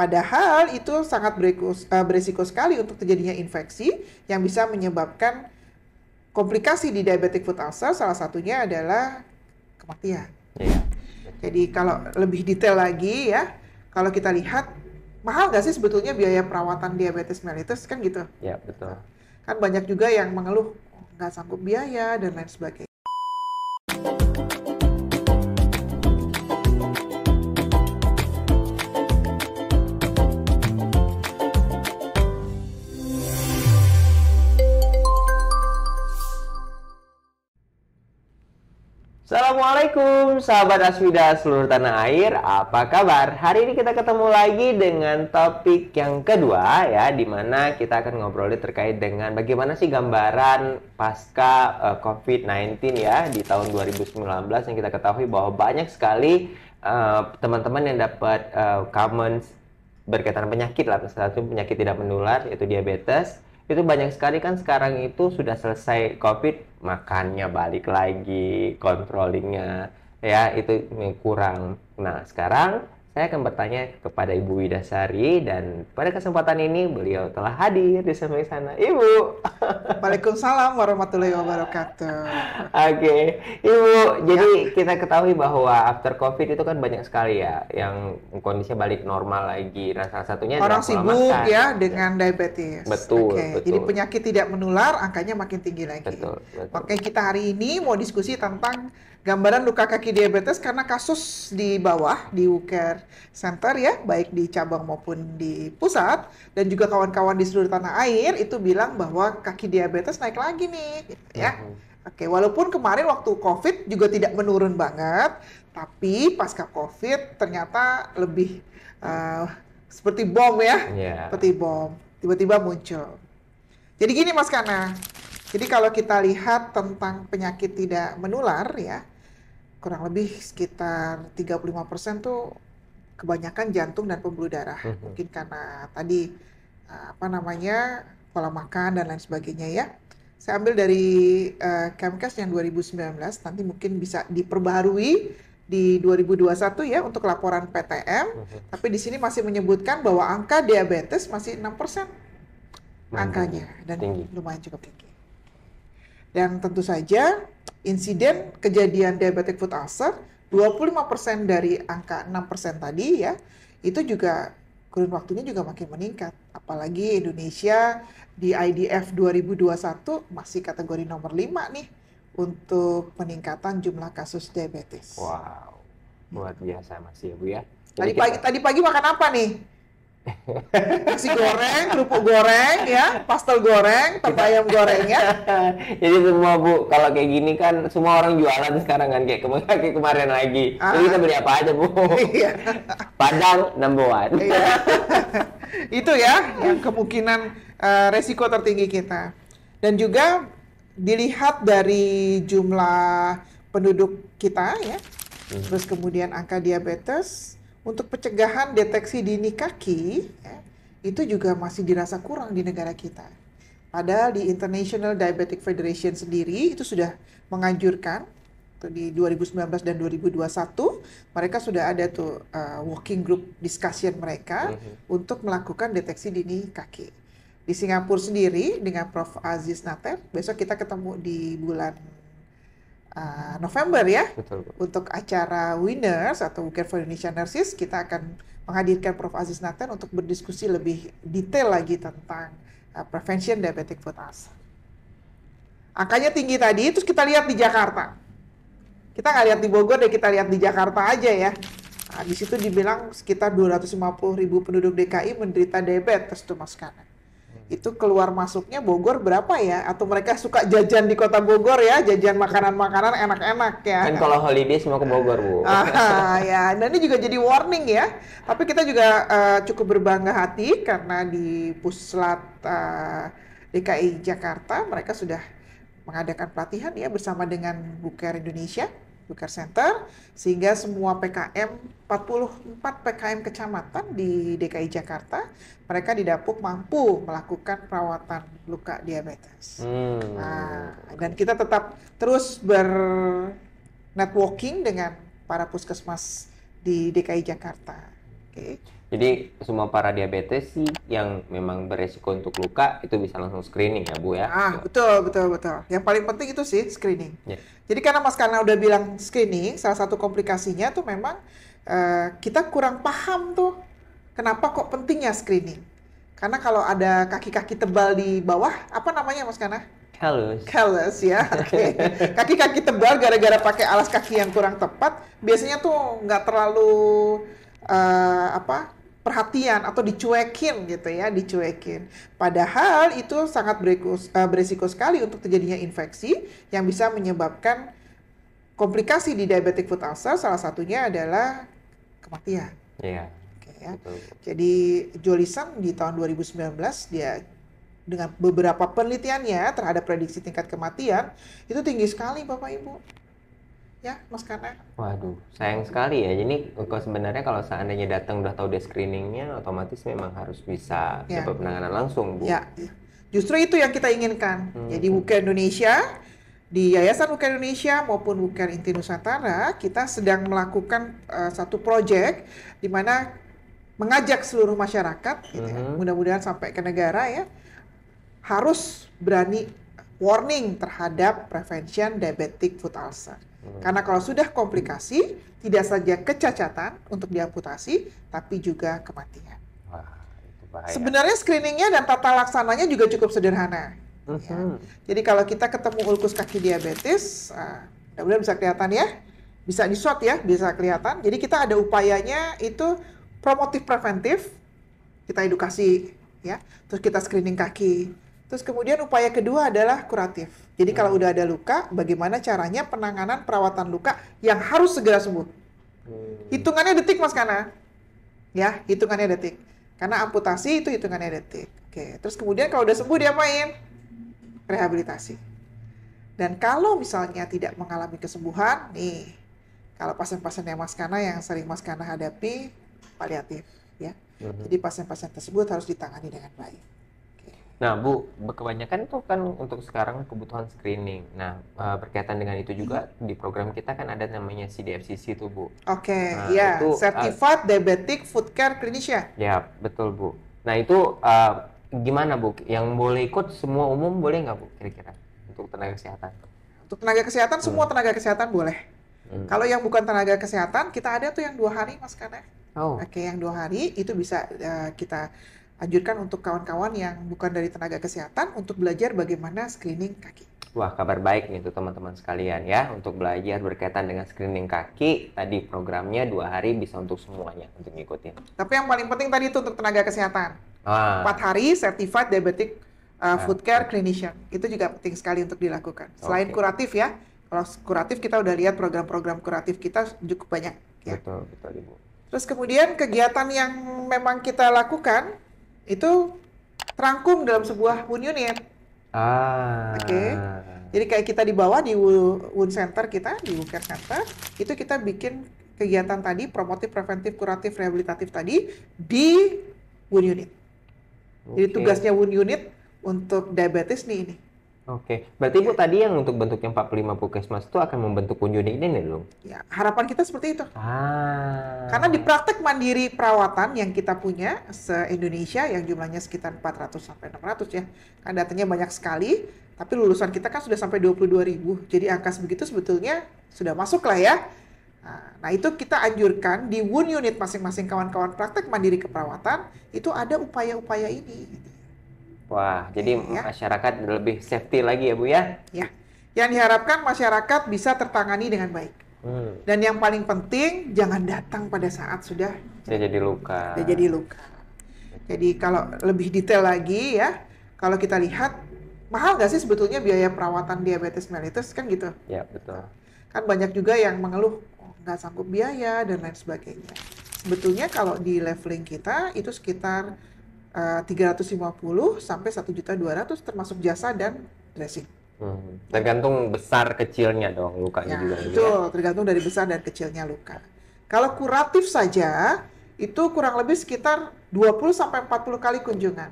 Padahal itu sangat eh, berisiko sekali untuk terjadinya infeksi yang bisa menyebabkan komplikasi di diabetic foot ulcer salah satunya adalah kematian. Iya. Jadi kalau lebih detail lagi ya, kalau kita lihat mahal nggak sih sebetulnya biaya perawatan diabetes mellitus kan gitu? Iya betul. Kan banyak juga yang mengeluh oh, nggak sanggup biaya dan lain sebagainya. Assalamualaikum sahabat Aswida seluruh tanah air Apa kabar? Hari ini kita ketemu lagi dengan topik yang kedua ya Dimana kita akan ngobrolin terkait dengan bagaimana sih gambaran pasca uh, eh, COVID-19 ya Di tahun 2019 yang kita ketahui bahwa banyak sekali eh, teman-teman uh, yang dapat uh, eh, comments berkaitan penyakit lah misalnya penyakit tidak menular yaitu diabetes itu banyak sekali kan sekarang itu sudah selesai COVID makannya balik lagi controllingnya ya itu kurang nah sekarang saya akan bertanya kepada Ibu Widasari dan pada kesempatan ini beliau telah hadir di samping sana. Ibu. Waalaikumsalam warahmatullahi wabarakatuh. Oke, okay. Ibu. Ya. Jadi kita ketahui bahwa after COVID itu kan banyak sekali ya yang kondisinya balik normal lagi. Nah, salah satunya orang sibuk ya dengan diabetes. Betul, okay. betul. Jadi penyakit tidak menular angkanya makin tinggi lagi. Betul, betul. Makanya kita hari ini mau diskusi tentang gambaran luka kaki diabetes karena kasus di bawah di Uker Center ya, baik di cabang maupun di pusat dan juga kawan-kawan di seluruh tanah air itu bilang bahwa kaki diabetes naik lagi nih, ya. Oke, okay, Oke, walaupun kemarin waktu COVID juga tidak menurun banget, tapi pasca COVID ternyata lebih uh, seperti bom ya, yeah. seperti bom tiba-tiba muncul. Jadi gini Mas Kana, jadi kalau kita lihat tentang penyakit tidak menular ya, kurang lebih sekitar 35% tuh kebanyakan jantung dan pembuluh darah. Mm -hmm. Mungkin karena tadi eh, apa namanya pola makan dan lain sebagainya ya. Saya ambil dari uh, eh, Kemkes yang 2019 nanti mungkin bisa diperbarui di 2021 ya untuk laporan PTM. Mm -hmm. Tapi di sini masih menyebutkan bahwa angka diabetes masih 6% angkanya dan tinggi. lumayan cukup tinggi. Dan tentu saja insiden kejadian diabetic foot ulcer 25% dari angka 6% tadi ya, itu juga kurun waktunya juga makin meningkat. Apalagi Indonesia di IDF 2021 masih kategori nomor 5 nih untuk peningkatan jumlah kasus diabetes. Wow, luar biasa masih ya Bu ya. Jadi tadi pagi tadi pagi makan apa nih? nasi goreng, kerupuk goreng ya, pastel goreng, tempe ayam goreng ya. Jadi semua Bu, kalau kayak gini kan semua orang jualan sekarang kan kayak, kayak kemarin lagi. Ah. Jadi kita beli apa aja Bu? Iya. Padang number one. Iya. Itu ya yang kemungkinan uh, resiko tertinggi kita. Dan juga dilihat dari jumlah penduduk kita ya, hmm. terus kemudian angka diabetes, untuk pencegahan deteksi dini kaki ya, itu juga masih dirasa kurang di negara kita. Padahal di International Diabetic Federation sendiri itu sudah menganjurkan di 2019 dan 2021 mereka sudah ada tuh uh, working group discussion mereka mm -hmm. untuk melakukan deteksi dini kaki. Di Singapura sendiri dengan Prof Aziz Nater besok kita ketemu di bulan Eh, November ya Betul. untuk acara Winners atau Weekend for Indonesia Nurses kita akan menghadirkan Prof Aziz Nathan untuk berdiskusi lebih detail lagi tentang uh, prevention diabetic foot ulcer. Angkanya tinggi tadi, terus kita lihat di Jakarta. Kita nggak lihat di Bogor deh, kita lihat di Jakarta aja ya. Nah, di situ dibilang sekitar 250 ribu penduduk DKI menderita diabetes tuh mas itu keluar masuknya Bogor berapa ya? Atau mereka suka jajan di kota Bogor ya, jajan makanan-makanan enak-enak ya. Kan kalau holiday semua ke Bogor, Bu. Ah, ya. Dan ini juga jadi warning ya. Tapi kita juga uh, cukup berbangga hati karena di Puslat uh, DKI Jakarta mereka sudah mengadakan pelatihan ya bersama dengan Buker Indonesia Care Center sehingga semua PKM 44 PKM kecamatan di DKI Jakarta mereka didapuk mampu melakukan perawatan luka diabetes. Hmm. Nah, dan kita tetap terus bernetworking dengan para puskesmas di DKI Jakarta. Jadi semua para diabetes sih yang memang beresiko untuk luka itu bisa langsung screening ya Bu ya? Ah betul betul betul. Yang paling penting itu sih screening. Yeah. Jadi karena Mas karena udah bilang screening, salah satu komplikasinya tuh memang uh, kita kurang paham tuh kenapa kok pentingnya screening. Karena kalau ada kaki-kaki tebal di bawah, apa namanya Mas Kana? Kalus. Kalus ya, oke. Kaki-kaki tebal gara-gara pakai alas kaki yang kurang tepat, biasanya tuh nggak terlalu uh, apa perhatian atau dicuekin gitu ya, dicuekin. Padahal itu sangat uh, beresiko sekali untuk terjadinya infeksi yang bisa menyebabkan komplikasi di diabetic foot ulcer salah satunya adalah kematian. Iya. Yeah. Okay, ya. Betul. Jadi Jolison di tahun 2019 dia dengan beberapa penelitiannya terhadap prediksi tingkat kematian itu tinggi sekali Bapak Ibu ya Mas Kana? Waduh, sayang sekali ya. Jadi kalau sebenarnya kalau seandainya datang udah tahu dia screeningnya, otomatis memang harus bisa ya. dapat penanganan langsung, Bu. Ya, ya. justru itu yang kita inginkan. Hmm. Jadi Bukan Indonesia di Yayasan Bukan Indonesia maupun Bukan Inti Nusantara, kita sedang melakukan uh, satu proyek di mana mengajak seluruh masyarakat, gitu ya. Hmm. mudah-mudahan sampai ke negara ya, harus berani warning terhadap prevention diabetic foot ulcer. Karena kalau sudah komplikasi, tidak saja kecacatan untuk diamputasi, tapi juga kematian. bahaya. Sebenarnya screeningnya dan tata laksananya juga cukup sederhana. Uh Ya. Mm-hmm. Jadi kalau kita ketemu ulkus kaki diabetes, uh, bisa kelihatan ya, bisa di ya, bisa kelihatan. Jadi kita ada upayanya itu promotif preventif, kita edukasi ya, terus kita screening kaki, Terus kemudian upaya kedua adalah kuratif. Jadi kalau udah ada luka, bagaimana caranya penanganan perawatan luka yang harus segera sembuh. Hmm. Hitungannya detik Mas Kana. Ya, hitungannya detik. Karena amputasi itu hitungannya detik. Oke, terus kemudian kalau udah sembuh dia main Rehabilitasi. Dan kalau misalnya tidak mengalami kesembuhan, nih, kalau pasien-pasien yang Mas Kana yang sering Mas Kana hadapi, paliatif ya. Hmm. Jadi pasien-pasien tersebut harus ditangani dengan baik. Nah, Bu, kebanyakan itu kan untuk sekarang kebutuhan screening. Nah, eh, berkaitan dengan itu juga mm-hmm. di program kita kan ada namanya CDFCC itu, Bu. Oke, okay, nah, ya, Itu eh, Certified uh, Diabetic Food Care Clinician. Ya, betul, Bu. Nah, itu uh, gimana, Bu? Yang boleh ikut semua umum boleh nggak, Bu, kira-kira untuk tenaga kesehatan? Untuk tenaga kesehatan, hmm. semua tenaga kesehatan boleh. Hmm. Kalau yang bukan tenaga kesehatan, kita ada tuh yang dua hari, Mas Kana. Oh. Oke, yang dua hari itu bisa uh, kita anjurkan untuk kawan-kawan yang bukan dari tenaga kesehatan untuk belajar bagaimana screening kaki. Wah, kabar baik nih tuh teman-teman sekalian ya untuk belajar berkaitan dengan screening kaki. Tadi programnya dua hari bisa untuk semuanya untuk ngikutin. Tapi yang paling penting tadi itu untuk tenaga kesehatan. Ah. Empat hari certified diabetic uh, ah. food care clinician. Itu juga penting sekali untuk dilakukan. Selain okay. kuratif ya, kalau kuratif kita udah lihat program-program kuratif kita cukup banyak. Ya. Betul, betul Ibu. Terus kemudian kegiatan yang memang kita lakukan itu terangkum dalam sebuah wound unit. Ah. Oke. Okay? Jadi kayak kita di bawah di wound center kita, di wound care center, itu kita bikin kegiatan tadi promotif, preventif, kuratif, rehabilitatif tadi di wound unit. Okay. Jadi tugasnya wound unit untuk diabetes nih ini Oke, berarti Ibu tadi yang untuk bentuknya 45 puskesmas itu akan membentuk unit ini nih dong? Ya, harapan kita seperti itu. Ah. Karena di praktek mandiri perawatan yang kita punya se-Indonesia yang jumlahnya sekitar 400 sampai 600 ya. Kan datanya banyak sekali, tapi lulusan kita kan sudah sampai 22 ribu. Jadi angka sebegitu sebetulnya sudah masuk lah ya. Ah, nah, itu kita anjurkan di one unit masing-masing kawan-kawan praktek mandiri keperawatan itu ada upaya-upaya ini. Gitu. Wah, jadi ya. masyarakat lebih safety lagi ya Bu ya? Ya. Yang diharapkan masyarakat bisa tertangani dengan baik. Hmm. Dan yang paling penting jangan datang pada saat sudah sudah jadi luka. Sudah jadi luka. Jadi kalau lebih detail lagi ya, kalau kita lihat mahal nggak sih sebetulnya biaya perawatan diabetes mellitus kan gitu? Ya betul. Kan banyak juga yang mengeluh oh, nggak oh, sanggup biaya dan lain sebagainya. Sebetulnya kalau di leveling kita itu sekitar Eh, uh, 350 sampai 1 juta 200 termasuk jasa dan dressing. Hmm. Tergantung besar kecilnya dong lukanya ya, juga. Gitu ya. Betul, ya. tergantung dari besar dan kecilnya luka. Kalau kuratif saja itu kurang lebih sekitar 20 sampai 40 kali kunjungan.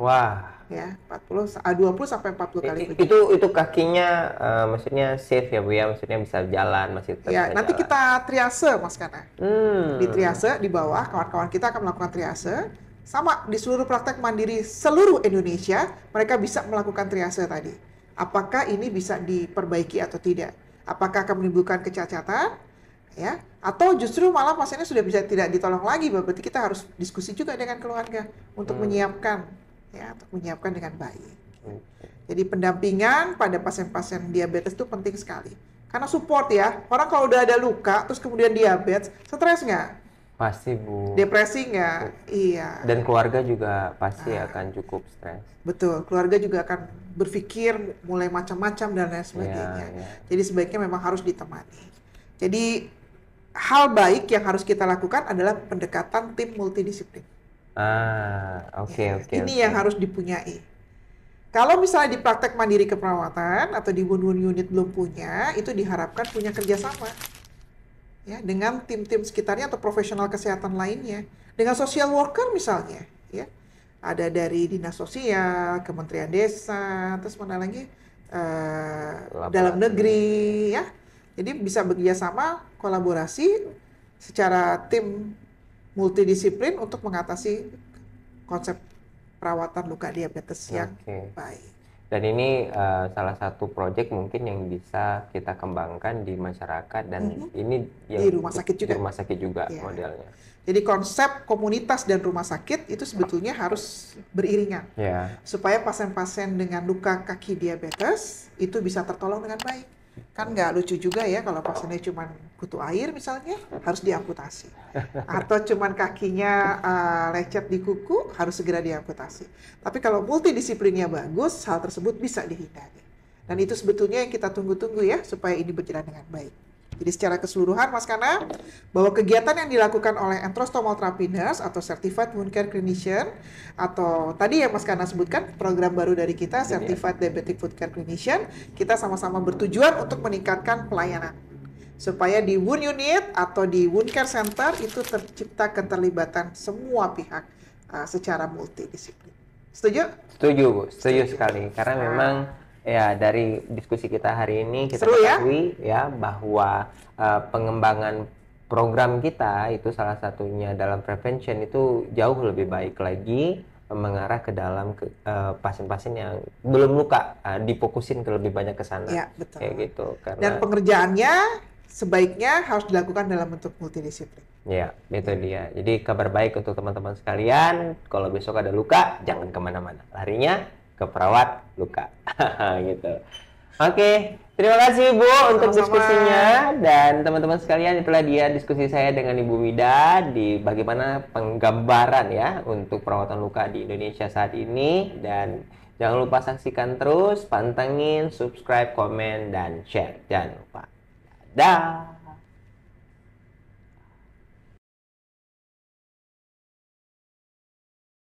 Wah. Ya, 40 20 ah, sampai 40 kali. kunjungan. itu, itu kakinya uh, maksudnya safe ya Bu ya, maksudnya bisa jalan masih tetap Ya, nanti jalan. kita triase Mas Kana. Hmm. Di triase di bawah kawan-kawan kita akan melakukan triase sama di seluruh praktek mandiri seluruh Indonesia, mereka bisa melakukan triase tadi. Apakah ini bisa diperbaiki atau tidak? Apakah akan menimbulkan kecacatan? Ya, atau justru malah pasiennya sudah bisa tidak ditolong lagi, berarti kita harus diskusi juga dengan keluarga untuk hmm. menyiapkan, ya, untuk menyiapkan dengan baik. Jadi pendampingan pada pasien-pasien diabetes itu penting sekali karena support ya orang kalau udah ada luka terus kemudian diabetes stres nggak Pasti bu. Depresi nggak? Iya. Dan keluarga juga pasti ah. akan cukup stres. Betul, keluarga juga akan berpikir mulai macam-macam dan lain sebagainya. Yeah, yeah. Jadi sebaiknya memang harus ditemani. Jadi hal baik yang harus kita lakukan adalah pendekatan tim multidisiplin. Ah, oke okay, ya. oke. Okay, Ini okay. yang harus dipunyai. Kalau misalnya di praktek mandiri keperawatan atau di bun unit belum punya, itu diharapkan punya kerjasama ya dengan tim-tim sekitarnya atau profesional kesehatan lainnya dengan social worker misalnya ya ada dari dinas sosial kementerian desa terus mana lagi uh, dalam negeri ya jadi bisa bekerja sama kolaborasi secara tim multidisiplin untuk mengatasi konsep perawatan luka diabetes yang okay. baik dan ini uh, salah satu proyek mungkin yang bisa kita kembangkan di masyarakat dan mm-hmm. ini yang di rumah sakit juga. rumah sakit juga yeah. modelnya. Jadi konsep komunitas dan rumah sakit itu sebetulnya harus beriringan. Yeah. Supaya pasien-pasien dengan luka kaki diabetes itu bisa tertolong dengan baik kan nggak lucu juga ya kalau pasiennya cuma butuh air misalnya harus diamputasi atau cuma kakinya uh, lecet di kuku harus segera diamputasi tapi kalau multidisiplinnya bagus hal tersebut bisa dihindari dan itu sebetulnya yang kita tunggu-tunggu ya supaya ini berjalan dengan baik jadi secara keseluruhan Mas Kana, bahwa kegiatan yang dilakukan oleh entrostomal Nurse atau Certified Wound Care Clinician atau tadi yang Mas Kana sebutkan program baru dari kita iya, iya. Certified Diabetic Wound Care Clinician, kita sama-sama bertujuan untuk meningkatkan pelayanan supaya di wound unit atau di wound care center itu tercipta keterlibatan semua pihak uh, secara multidisiplin. Setuju? Setuju, Bu. Setuju, Setuju. sekali karena nah. memang Ya, dari diskusi kita hari ini kita Seru ya. ketahui ya, ya bahwa uh, pengembangan program kita itu salah satunya dalam prevention itu jauh lebih baik lagi eh, mengarah ke dalam pasien eh, pasien-pasien yang belum luka uh, dipokusin ke lebih banyak ke sana. Ya, betul. Kayak gitu. Karena Dan pengerjaannya sebaiknya harus dilakukan dalam bentuk multidisiplin. Ya, itu dia. Jadi kabar baik untuk teman-teman sekalian, kalau besok ada luka jangan kemana-mana. Larinya ke perawat luka gitu. Oke, okay. terima kasih Bu Sama-sama. untuk diskusinya dan teman-teman sekalian itulah dia diskusi saya dengan Ibu Wida di bagaimana penggambaran ya untuk perawatan luka di Indonesia saat ini dan jangan lupa saksikan terus, pantengin, subscribe, komen dan share. Jangan lupa. Dadah.